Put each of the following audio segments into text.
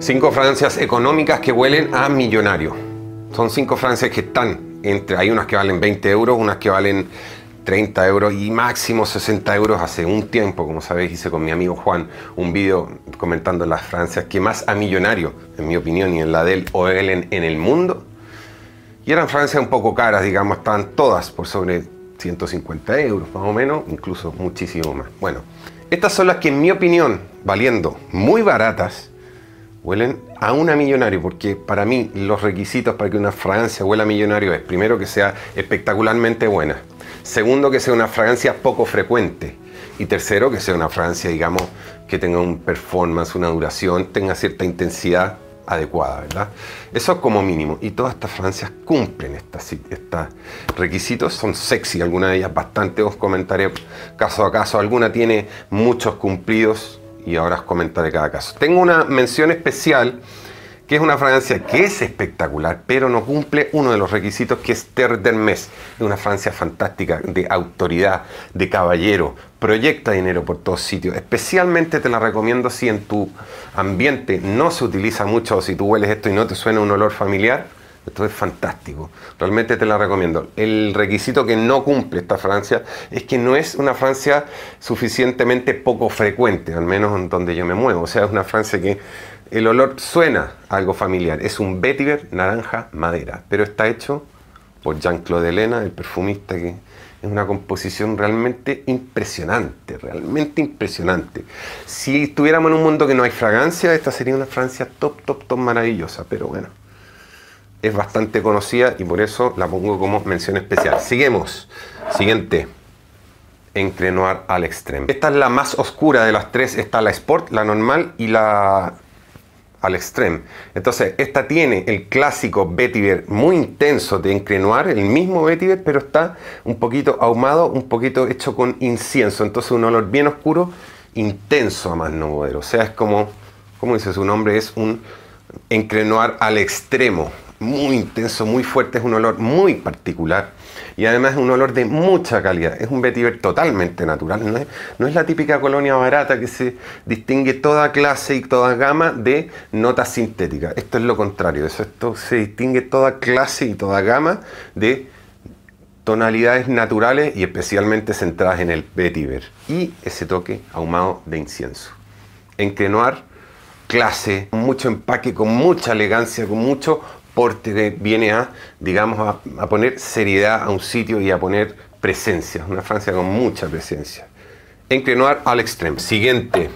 Cinco Francias económicas que huelen a millonario. Son cinco Francias que están entre, hay unas que valen 20 euros, unas que valen 30 euros y máximo 60 euros hace un tiempo, como sabéis, hice con mi amigo Juan un vídeo comentando las Francias que más a millonario, en mi opinión y en la del Oelen en el mundo. Y eran Francias un poco caras, digamos, estaban todas por sobre 150 euros más o menos, incluso muchísimo más. Bueno, estas son las que en mi opinión, valiendo muy baratas, huelen a una millonario, porque para mí los requisitos para que una fragancia huela a millonario es, primero, que sea espectacularmente buena, segundo, que sea una fragancia poco frecuente, y tercero, que sea una fragancia, digamos, que tenga un performance, una duración, tenga cierta intensidad adecuada, ¿verdad? Eso como mínimo. Y todas estas fragancias cumplen estos estas requisitos, son sexy, algunas de ellas bastante, os comentaré caso a caso, alguna tiene muchos cumplidos, y ahora os comentaré cada caso. Tengo una mención especial que es una fragancia que es espectacular, pero no cumple uno de los requisitos que es Terre Mes. Es una fragancia fantástica, de autoridad, de caballero, proyecta dinero por todos sitios. Especialmente te la recomiendo si en tu ambiente no se utiliza mucho o si tú hueles esto y no te suena un olor familiar esto es fantástico. Realmente te la recomiendo. El requisito que no cumple esta Francia es que no es una Francia suficientemente poco frecuente, al menos en donde yo me muevo. O sea, es una Francia que el olor suena algo familiar. Es un vetiver naranja madera, pero está hecho por Jean-Claude Elena, el perfumista que es una composición realmente impresionante, realmente impresionante. Si estuviéramos en un mundo que no hay fragancia, esta sería una Francia top, top, top maravillosa, pero bueno es bastante conocida y por eso la pongo como mención especial. Seguimos. Siguiente. Encrenoir al extremo. Esta es la más oscura de las tres. Está la Sport, la normal y la al extremo. Entonces, esta tiene el clásico vetiver muy intenso de encrenuar, el mismo vetiver, pero está un poquito ahumado, un poquito hecho con incienso. Entonces, un olor bien oscuro, intenso a más no poder. O sea, es como, ¿Cómo dice su nombre, es un encrenoir al extremo muy intenso, muy fuerte, es un olor muy particular y además es un olor de mucha calidad. Es un vetiver totalmente natural, no es, la típica colonia barata que se distingue toda clase y toda gama de notas sintéticas. Esto es lo contrario, esto se distingue toda clase y toda gama de tonalidades naturales y especialmente centradas en el vetiver y ese toque ahumado de incienso. En Crenoir, clase, mucho empaque, con mucha elegancia, con mucho que viene a, digamos, a, poner seriedad a un sitio y a poner presencia, una Francia con mucha presencia. Encrenoir al extremo. Siguiente,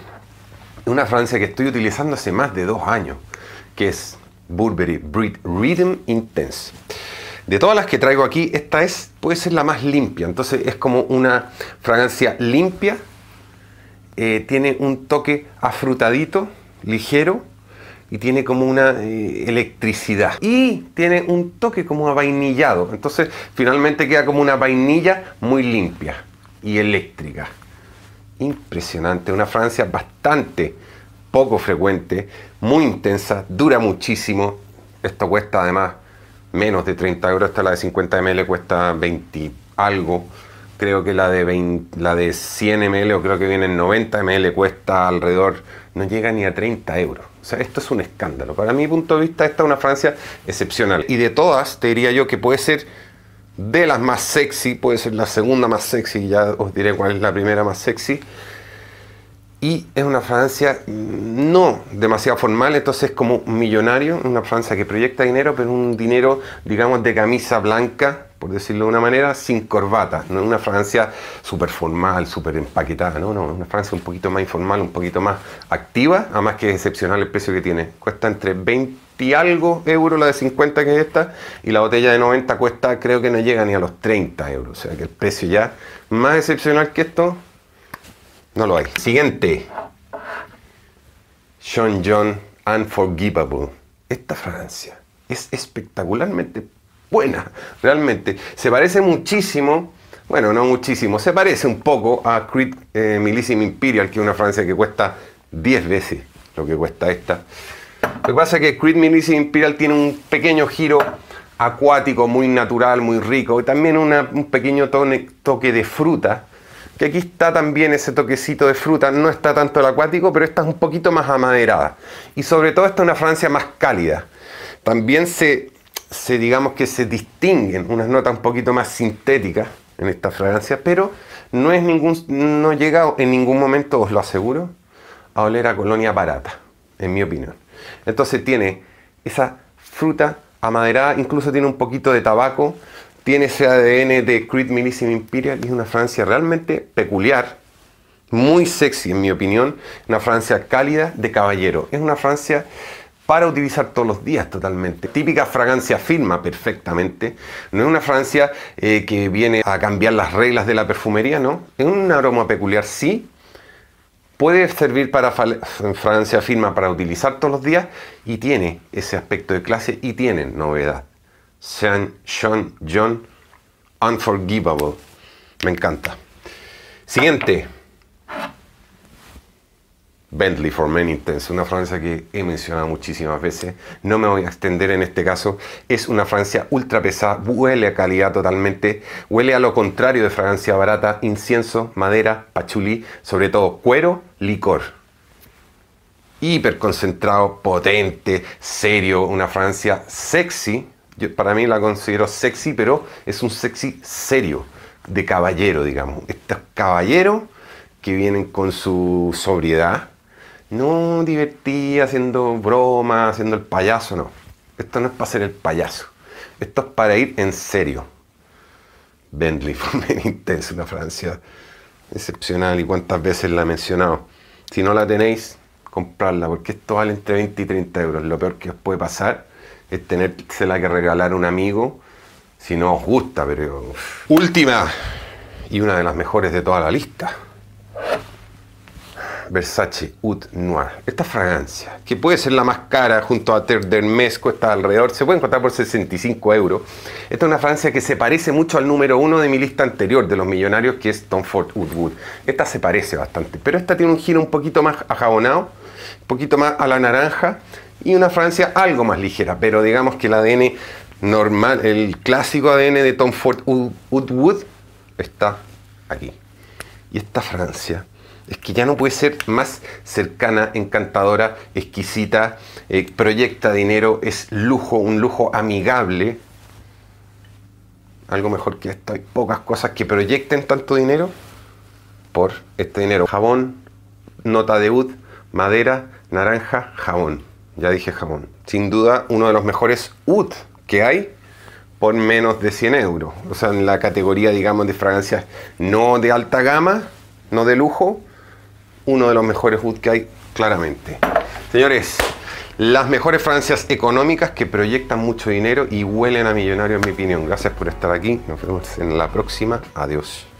una Francia que estoy utilizando hace más de dos años, que es Burberry Breed Rhythm Intense. De todas las que traigo aquí, esta es, puede ser la más limpia. Entonces es como una fragancia limpia. Eh, tiene un toque afrutadito, ligero, y tiene como una eh, electricidad y tiene un toque como vainillado Entonces finalmente queda como una vainilla muy limpia y eléctrica. Impresionante, una Francia bastante poco frecuente, muy intensa, dura muchísimo. Esto cuesta además menos de 30 euros, esta la de 50 ml cuesta 20 algo. Creo que la de, la de 100 ml o creo que vienen en 90 ml cuesta alrededor, no llega ni a 30 euros o sea, esto es un escándalo. Para mi punto de vista, esta es una Francia excepcional. Y de todas, te diría yo que puede ser de las más sexy, puede ser la segunda más sexy, y ya os diré cuál es la primera más sexy. Y es una Francia mm, no demasiado formal, entonces como millonario, una Francia que proyecta dinero, pero un dinero, digamos, de camisa blanca, por decirlo de una manera, sin corbata. no una Francia súper formal, súper empaquetada, no, no, una Francia un poquito más informal, un poquito más activa, además que es excepcional el precio que tiene. Cuesta entre 20 y algo euros la de 50 que es esta, y la botella de 90 cuesta, creo que no llega ni a los 30 euros, o sea que el precio ya más excepcional que esto, no lo hay. Siguiente, Sean John Unforgivable. Esta Francia es espectacularmente buena, realmente. Se parece muchísimo, bueno, no muchísimo, se parece un poco a Creed eh, Imperial, que es una Francia que cuesta 10 veces lo que cuesta esta. Lo que pasa es que Creed Millicent Imperial tiene un pequeño giro acuático, muy natural, muy rico, y también un pequeño toque de fruta, que aquí está también ese toquecito de fruta, no está tanto el acuático, pero está un poquito más amaderada. Y sobre todo esta es una Francia más cálida. También se se, digamos que se distinguen unas notas un poquito más sintéticas en esta fragancia, pero no, es ningún, no llega en ningún momento, os lo aseguro, a oler a colonia barata, en mi opinión. Entonces tiene esa fruta amaderada, incluso tiene un poquito de tabaco, tiene ese ADN de Creed Millicent Imperial y es una fragancia realmente peculiar, muy sexy en mi opinión, una fragancia cálida de caballero. Es una fragancia para utilizar todos los días totalmente. Típica fragancia firma perfectamente. No es una fragancia eh, que viene a cambiar las reglas de la perfumería, no. Es un aroma peculiar, sí. Puede servir para fragancia firma para utilizar todos los días y tiene ese aspecto de clase y tiene novedad. Sean John John Unforgivable. Me encanta. Siguiente. Bentley for Men Intense, una Francia que he mencionado muchísimas veces, no me voy a extender en este caso, es una Francia ultra pesada, huele a calidad totalmente, huele a lo contrario de fragancia barata, incienso, madera, pachulí, sobre todo cuero, licor. Hiper concentrado, potente, serio, una Francia sexy, Yo para mí la considero sexy, pero es un sexy serio, de caballero, digamos. Estos caballeros que vienen con su sobriedad, no divertía haciendo broma, haciendo el payaso, no. Esto no es para ser el payaso. Esto es para ir en serio. Bentley fue muy intenso, una Francia excepcional y cuántas veces la he mencionado. Si no la tenéis, comprarla, porque esto vale entre 20 y 30 euros. Lo peor que os puede pasar es tenérsela que regalar a un amigo si no os gusta, pero... Última y una de las mejores de toda la lista. Versace Oud Noir. Esta fragancia, que puede ser la más cara junto a Ter Hermes, cuesta alrededor, se puede encontrar por 65 euros. Esta es una fragancia que se parece mucho al número uno de mi lista anterior de los millonarios, que es Tom Ford Woodwood. Esta se parece bastante, pero esta tiene un giro un poquito más ajabonado, un poquito más a la naranja y una fragancia algo más ligera, pero digamos que el ADN normal, el clásico ADN de Tom Ford Woodwood está aquí. Y esta fragancia es que ya no puede ser más cercana, encantadora, exquisita, eh, proyecta dinero, es lujo, un lujo amigable. Algo mejor que esto, hay pocas cosas que proyecten tanto dinero por este dinero. Jabón, nota de ud, madera, naranja, jabón. Ya dije jabón. Sin duda uno de los mejores ud que hay por menos de 100 euros. O sea, en la categoría, digamos, de fragancias no de alta gama, no de lujo, uno de los mejores wood que hay, claramente. Señores, las mejores Francias económicas que proyectan mucho dinero y huelen a millonarios, en mi opinión. Gracias por estar aquí. Nos vemos en la próxima. Adiós.